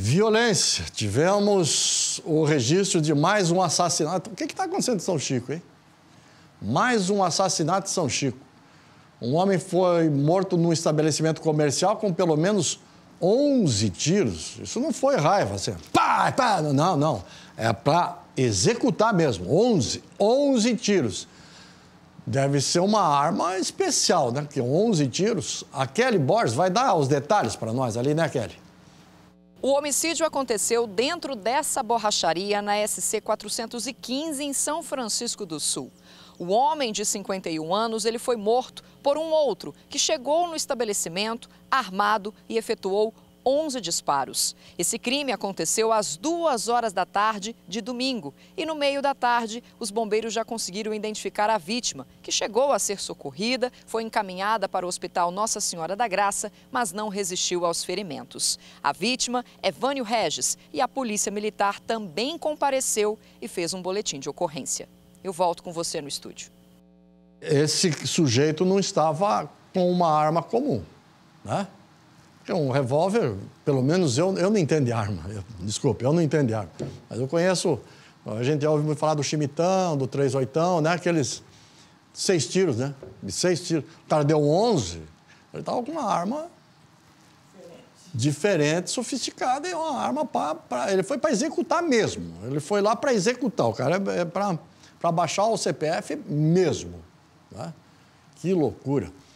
Violência. Tivemos o registro de mais um assassinato. O que está acontecendo em São Chico, hein? Mais um assassinato em São Chico. Um homem foi morto num estabelecimento comercial com pelo menos 11 tiros. Isso não foi raiva, assim, pá, pá. Não, não. É para executar mesmo. 11. 11 tiros. Deve ser uma arma especial, né? Porque 11 tiros. A Kelly Borges vai dar os detalhes para nós ali, né, Kelly? O homicídio aconteceu dentro dessa borracharia na SC 415 em São Francisco do Sul. O homem de 51 anos, ele foi morto por um outro que chegou no estabelecimento armado e efetuou 11 disparos. Esse crime aconteceu às 2 horas da tarde de domingo e no meio da tarde os bombeiros já conseguiram identificar a vítima, que chegou a ser socorrida, foi encaminhada para o Hospital Nossa Senhora da Graça, mas não resistiu aos ferimentos. A vítima é Vânio Regis e a Polícia Militar também compareceu e fez um boletim de ocorrência. Eu volto com você no estúdio. Esse sujeito não estava com uma arma comum, né? Porque é um revólver, pelo menos eu, eu não entendo de arma. Eu, desculpe, eu não entendo de arma. Mas eu conheço, a gente já ouve falar do chimitão, do oitão, né? Aqueles seis tiros, né? De seis tiros. O cara deu 11, ele estava tá com uma arma diferente, sofisticada, e é uma arma para. Ele foi para executar mesmo. Ele foi lá para executar. O cara é, é para baixar o CPF mesmo. Né? Que loucura.